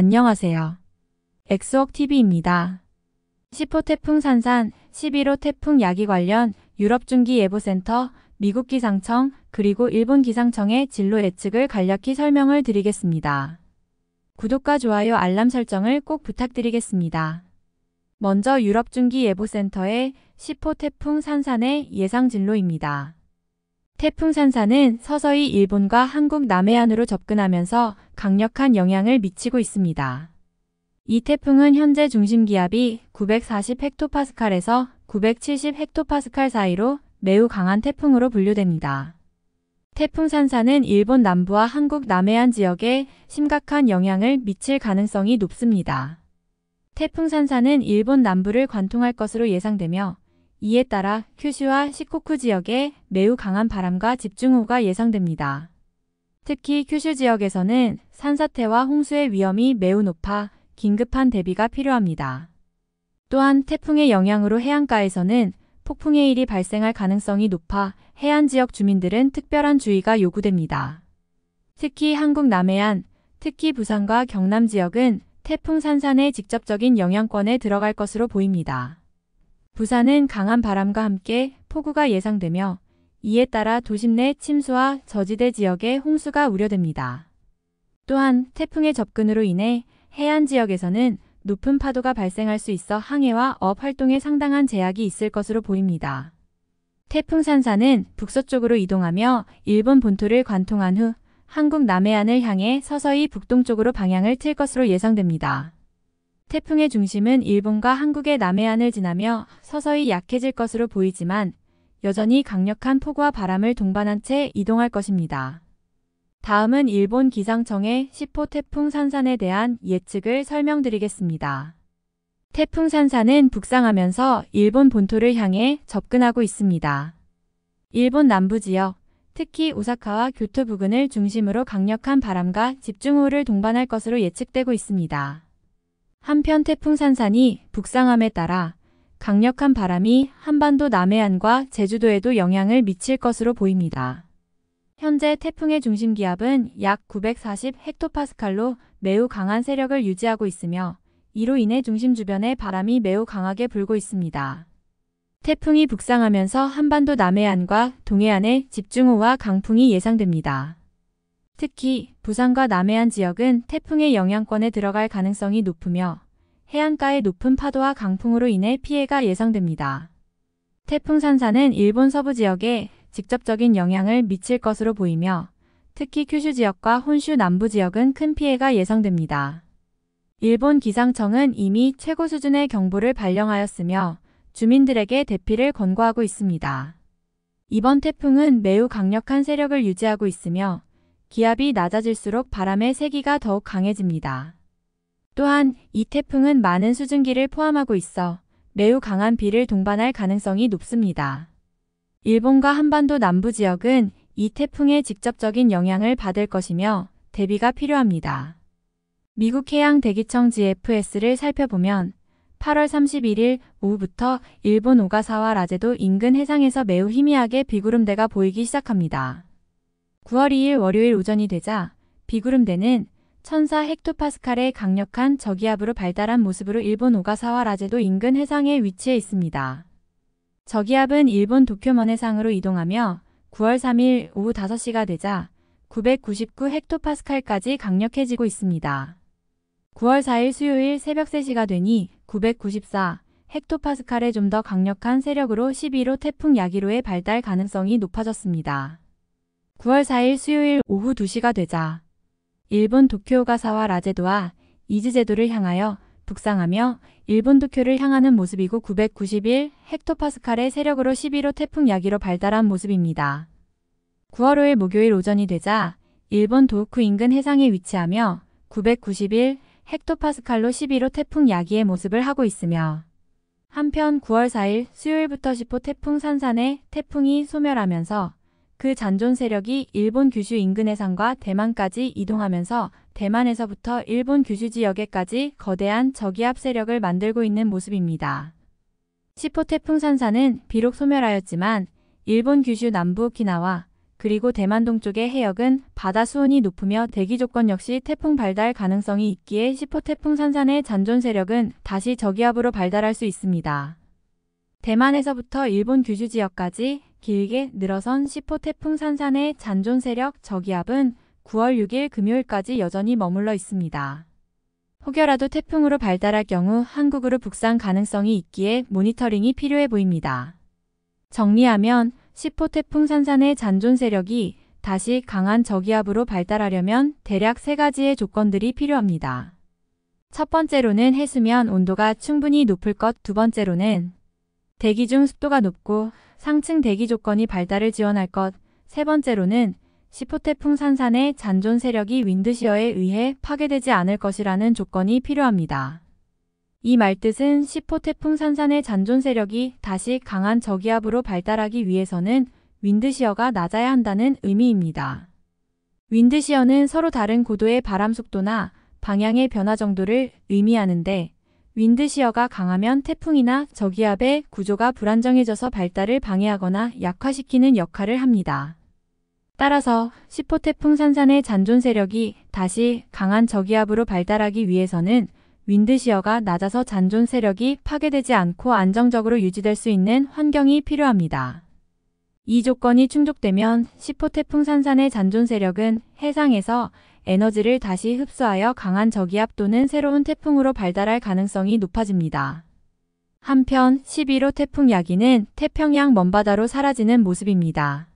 안녕하세요. 엑스옥TV입니다. 10호 태풍 산산, 11호 태풍 야기 관련 유럽 중기 예보센터, 미국 기상청, 그리고 일본 기상청의 진로 예측을 간략히 설명을 드리겠습니다. 구독과 좋아요 알람 설정을 꼭 부탁드리겠습니다. 먼저 유럽 중기 예보센터의 10호 태풍 산산의 예상 진로입니다. 태풍 산사는 서서히 일본과 한국 남해안으로 접근하면서 강력한 영향을 미치고 있습니다. 이 태풍은 현재 중심 기압이 940헥토파스칼에서 970헥토파스칼 사이로 매우 강한 태풍으로 분류됩니다. 태풍 산사는 일본 남부와 한국 남해안 지역에 심각한 영향을 미칠 가능성이 높습니다. 태풍 산사는 일본 남부를 관통할 것으로 예상되며 이에 따라 큐슈와 시코쿠 지역에 매우 강한 바람과 집중호우가 예상됩니다. 특히 큐슈 지역에서는 산사태와 홍수의 위험이 매우 높아 긴급한 대비가 필요합니다. 또한 태풍의 영향으로 해안가에서는 폭풍의 일이 발생할 가능성이 높아 해안 지역 주민들은 특별한 주의가 요구됩니다. 특히 한국 남해안, 특히 부산과 경남 지역은 태풍 산산의 직접적인 영향권에 들어갈 것으로 보입니다. 부산은 강한 바람과 함께 폭우가 예상되며 이에 따라 도심 내 침수와 저지대 지역에 홍수가 우려됩니다. 또한 태풍의 접근으로 인해 해안 지역에서는 높은 파도가 발생할 수 있어 항해와 업 활동에 상당한 제약이 있을 것으로 보입니다. 태풍 산사는 북서쪽으로 이동하며 일본 본토를 관통한 후 한국 남해안을 향해 서서히 북동쪽으로 방향을 틀 것으로 예상됩니다. 태풍의 중심은 일본과 한국의 남해안을 지나며 서서히 약해질 것으로 보이지만 여전히 강력한 폭우와 바람을 동반한 채 이동할 것입니다. 다음은 일본 기상청의 10호 태풍 산산에 대한 예측을 설명드리겠습니다. 태풍 산산은 북상하면서 일본 본토를 향해 접근하고 있습니다. 일본 남부 지역, 특히 오사카와 교토 부근을 중심으로 강력한 바람과 집중호우를 동반할 것으로 예측되고 있습니다. 한편 태풍 산산이 북상함에 따라 강력한 바람이 한반도 남해안과 제주도에도 영향을 미칠 것으로 보입니다. 현재 태풍의 중심 기압은 약 940헥토파스칼로 매우 강한 세력을 유지하고 있으며 이로 인해 중심 주변의 바람이 매우 강하게 불고 있습니다. 태풍이 북상하면서 한반도 남해안과 동해안에 집중호와 강풍이 예상됩니다. 특히 부산과 남해안 지역은 태풍의 영향권에 들어갈 가능성이 높으며 해안가의 높은 파도와 강풍으로 인해 피해가 예상됩니다. 태풍 산사는 일본 서부 지역에 직접적인 영향을 미칠 것으로 보이며 특히 큐슈 지역과 혼슈 남부 지역은 큰 피해가 예상됩니다. 일본 기상청은 이미 최고 수준의 경보를 발령하였으며 주민들에게 대피를 권고하고 있습니다. 이번 태풍은 매우 강력한 세력을 유지하고 있으며 기압이 낮아질수록 바람의 세기가 더욱 강해집니다. 또한 이 태풍은 많은 수증기를 포함하고 있어 매우 강한 비를 동반할 가능성이 높습니다. 일본과 한반도 남부 지역은 이 태풍의 직접적인 영향을 받을 것이며 대비가 필요합니다. 미국 해양대기청 GFS를 살펴보면 8월 31일 오후부터 일본 오가사와 라제도 인근 해상에서 매우 희미하게 비구름대가 보이기 시작합니다. 9월 2일 월요일 오전이 되자 비구름대는 천사 헥토파스칼의 강력한 저기압으로 발달한 모습으로 일본 오가사와 라제도 인근 해상에 위치해 있습니다. 저기압은 일본 도쿄먼 해상으로 이동하며 9월 3일 오후 5시가 되자 999 헥토파스칼까지 강력해지고 있습니다. 9월 4일 수요일 새벽 3시가 되니 994 헥토파스칼의 좀 더 강력한 세력으로 1 1호 태풍 야기로의 발달 가능성이 높아졌습니다. 9월 4일 수요일 오후 2시가 되자 일본 도쿄가사와 라제도와 이즈제도를 향하여 북상하며 일본 도쿄를 향하는 모습이고 991 헥토파스칼의 세력으로 11호 태풍 야기로 발달한 모습입니다. 9월 5일 목요일 오전이 되자 일본 도쿄 인근 해상에 위치하며 991 헥토파스칼로 11호 태풍 야기의 모습을 하고 있으며 한편 9월 4일 수요일부터 10호 태풍 산산에 태풍이 소멸하면서 그 잔존 세력이 일본 규슈 인근 해상과 대만까지 이동하면서 대만에서부터 일본 규슈 지역에까지 거대한 저기압 세력을 만들고 있는 모습입니다. 10호 태풍 산사는 비록 소멸하였지만 일본 규슈 남부 오키나와 그리고 대만 동쪽의 해역은 바다 수온이 높으며 대기 조건 역시 태풍 발달 가능성이 있기에 10호 태풍 산산의 잔존 세력은 다시 저기압으로 발달할 수 있습니다. 대만에서부터 일본 규주 지역까지 길게 늘어선 10호 태풍 산산의 잔존 세력 저기압은 9월 6일 금요일까지 여전히 머물러 있습니다. 혹여라도 태풍으로 발달할 경우 한국으로 북상 가능성이 있기에 모니터링이 필요해 보입니다. 정리하면 10호 태풍 산산의 잔존 세력이 다시 강한 저기압으로 발달하려면 대략 세 가지의 조건들이 필요합니다. 첫 번째로는 해수면 온도가 충분히 높을 것, 두 번째로는 대기 중 습도가 높고 상층 대기 조건이 발달을 지원할 것. 세 번째로는 시포태풍 산산의 잔존 세력이 윈드시어에 의해 파괴되지 않을 것이라는 조건이 필요합니다. 이 말뜻은 시포태풍 산산의 잔존 세력이 다시 강한 저기압으로 발달하기 위해서는 윈드시어가 낮아야 한다는 의미입니다. 윈드시어는 서로 다른 고도의 바람 속도나 방향의 변화 정도를 의미하는데 윈드시어가 강하면 태풍이나 저기압의 구조가 불안정해져서 발달을 방해하거나 약화시키는 역할을 합니다. 따라서 10호 태풍 산산의 잔존 세력이 다시 강한 저기압으로 발달하기 위해서는 윈드시어가 낮아서 잔존 세력이 파괴되지 않고 안정적으로 유지될 수 있는 환경이 필요합니다. 이 조건이 충족되면 10호 태풍 산산의 잔존 세력은 해상에서 에너지를 다시 흡수하여 강한 저기압 또는 새로운 태풍으로 발달할 가능성이 높아집니다. 한편 11호 태풍 야기는 태평양 먼바다로 사라지는 모습입니다.